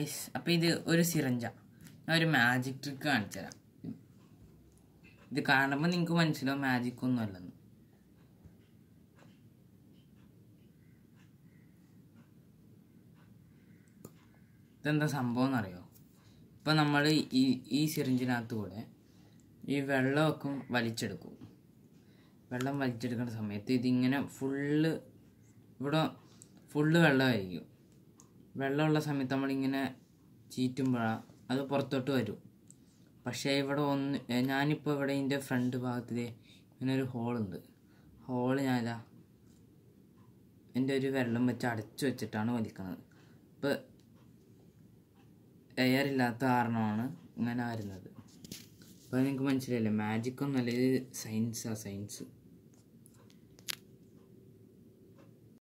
ice അപ്പം ഇത് ഒരു സിറഞ്ച ഞാൻ ഒരു മാജിക് ട്രിക്ക് കാണിച്ചു തരാം ഇത് കാണുമ്പോൾ നിങ്ങൾക്ക് മനസ്സിലാവും മാജിക് ഒന്നും അല്ലെന്ന് ഇതെന്താ സംഭവം എന്നറിയോ ഇപ്പം നമ്മൾ ഈ ഈ സിറിഞ്ചിനകത്ത് കൂടെ ഈ വെള്ളമൊക്കെ വലിച്ചെടുക്കും വെള്ളം വലിച്ചെടുക്കുന്ന സമയത്ത് ഇതിങ്ങനെ ഫുള്ള് ഇവിടെ ഫുള്ള് വെള്ളമായിരിക്കും വെള്ളമുള്ള സമയത്ത് നമ്മളിങ്ങനെ ചീറ്റുമ്പോഴാണ് അത് പുറത്തോട്ട് വരും പക്ഷേ ഇവിടെ ഒന്ന് ഞാനിപ്പോൾ ഇവിടെ ഇതിൻ്റെ ഫ്രണ്ട് ഭാഗത്തിൽ ഇങ്ങനെ ഒരു ഹോളുണ്ട് ഹോള് ഞാനിതാ എൻ്റെ ഒരു വെള്ളം വെച്ച് അടച്ചു വെച്ചിട്ടാണ് വലിക്കുന്നത് ഇപ്പോൾ എയർ ഇല്ലാത്ത കാരണമാണ് ഇങ്ങനെ വരുന്നത് അപ്പോൾ നിങ്ങൾക്ക് മനസ്സിലായില്ലേ മാജിക്കൊന്നുമല്ല ഇത് സയൻസാണ് സയൻസ്